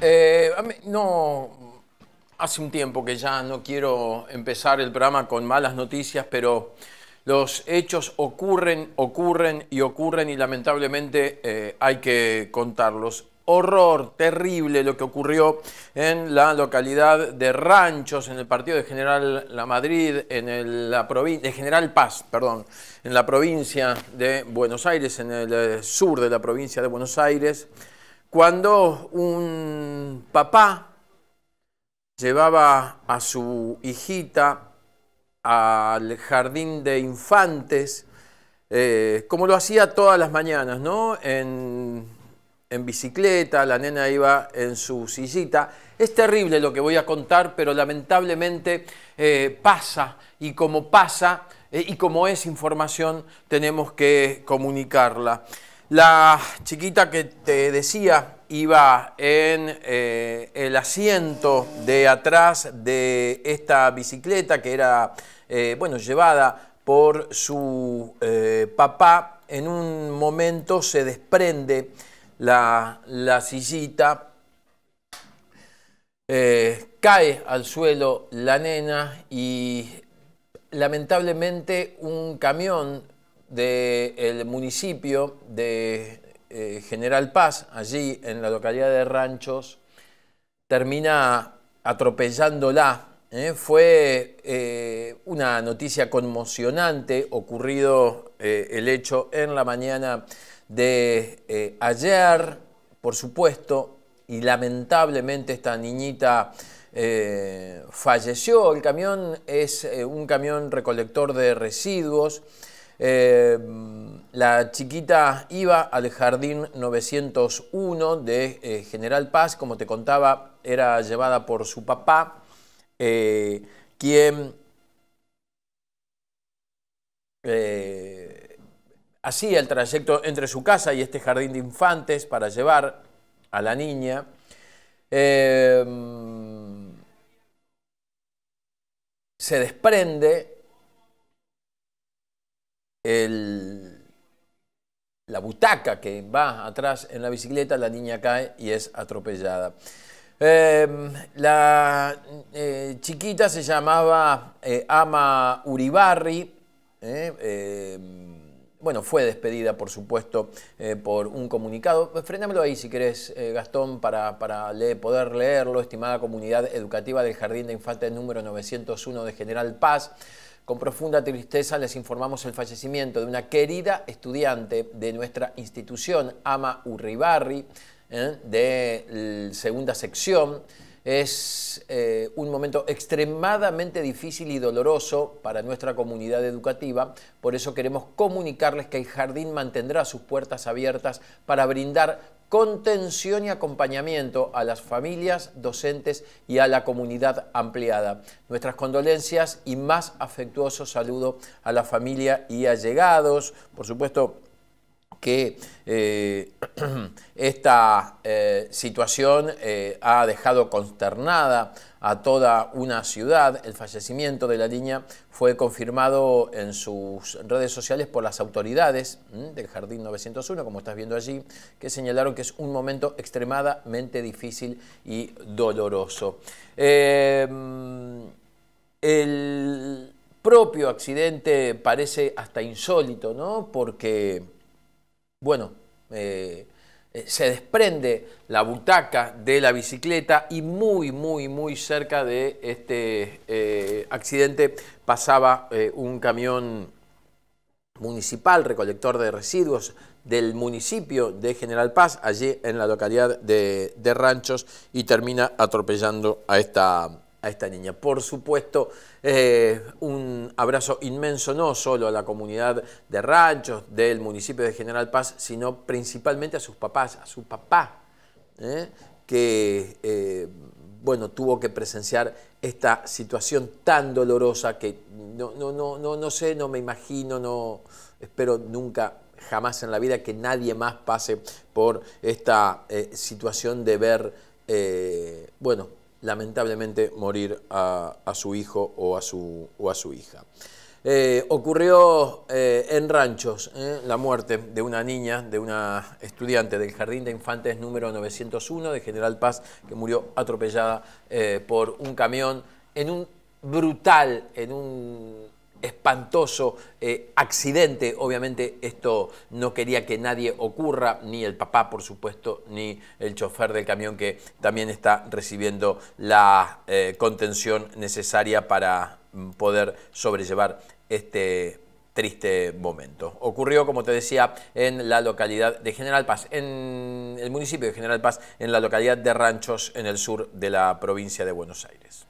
Eh, no, hace un tiempo que ya no quiero empezar el programa con malas noticias, pero los hechos ocurren, ocurren y ocurren y lamentablemente eh, hay que contarlos. Horror terrible lo que ocurrió en la localidad de Ranchos, en el partido de General La Madrid, en de General Paz, perdón, en la provincia de Buenos Aires, en el eh, sur de la provincia de Buenos Aires. Cuando un papá llevaba a su hijita al jardín de infantes, eh, como lo hacía todas las mañanas, ¿no? En, bicicleta, la nena iba en su sillita. Es terrible lo que voy a contar, pero lamentablemente eh, pasa y como pasa eh, y como es información tenemos que comunicarla. La chiquita que te decía iba en eh, el asiento de atrás de esta bicicleta que era, eh, bueno, llevada por su eh, papá. En un momento se desprende la, la sillita, cae al suelo la nena y lamentablemente un camión del municipio de eh, General Paz, allí en la localidad de Ranchos, termina atropellándola. ¿eh? Fue eh, una noticia conmocionante ocurrido el hecho en la mañana de ayer, por supuesto, y lamentablemente esta niñita falleció. El camión es un camión recolector de residuos. Eh, la chiquita iba al jardín 901 de eh, General Paz, como te contaba, era llevada por su papá, eh, quien hacía el trayecto entre su casa y este jardín de infantes para llevar a la niña. se desprende la butaca que va atrás en la bicicleta, la niña cae y es atropellada. Em, la eh, chiquita se llamaba eh, Ama Uribarri. Eh, em, bueno, fue despedida, por supuesto, por un comunicado. Frénamelo ahí si querés, Gastón, para, poder leerlo. Estimada comunidad educativa del Jardín de Infantes número 901 de General Paz. Con profunda tristeza les informamos el fallecimiento de una querida estudiante de nuestra institución, Ama Urribarri, ¿eh? de segunda sección. Es eh, un momento extremadamente difícil y doloroso para nuestra comunidad educativa, por eso queremos comunicarles que el jardín mantendrá sus puertas abiertas para brindar contención y acompañamiento a las familias, docentes y a la comunidad ampliada. Nuestras condolencias y más afectuoso saludo a la familia y allegados. Por supuesto, que eh, esta eh, situación eh, ha dejado consternada a toda una ciudad. El fallecimiento de la niña fue confirmado en sus redes sociales por las autoridades del Jardín 901, como estás viendo allí, que señalaron que es un momento extremadamente difícil y doloroso. el propio accidente parece hasta insólito, ¿no? Porque bueno, eh, eh, se desprende la butaca de la bicicleta y muy, muy, muy cerca de este eh, accidente pasaba un camión municipal, recolector de residuos del municipio de General Paz, allí en la localidad de, de Ranchos, y termina atropellando a esta a esta niña. Por supuesto, eh, un abrazo inmenso no solo a la comunidad de ranchos del municipio de General Paz, sino principalmente a sus papás, a su papá, eh, que eh, bueno, tuvo que presenciar esta situación tan dolorosa que no, no, no, no, no sé, no me imagino, no espero nunca jamás en la vida que nadie más pase por esta situación de ver, bueno, lamentablemente morir a, su hijo o a su, su hija. Eh, ocurrió eh, en Ranchos eh, la muerte de una niña, de una estudiante del Jardín de Infantes número 901 de General Paz, que murió atropellada por un camión en un brutal, en un espantoso eh, accidente. Obviamente esto no quería que nadie ocurra, ni el papá, por supuesto, ni el chofer del camión que también está recibiendo la eh, contención necesaria para mm, poder sobrellevar este triste momento. Ocurrió, como te decía, en la localidad de General Paz, en el municipio de General Paz, en la localidad de Ranchos, en el sur de la provincia de Buenos Aires.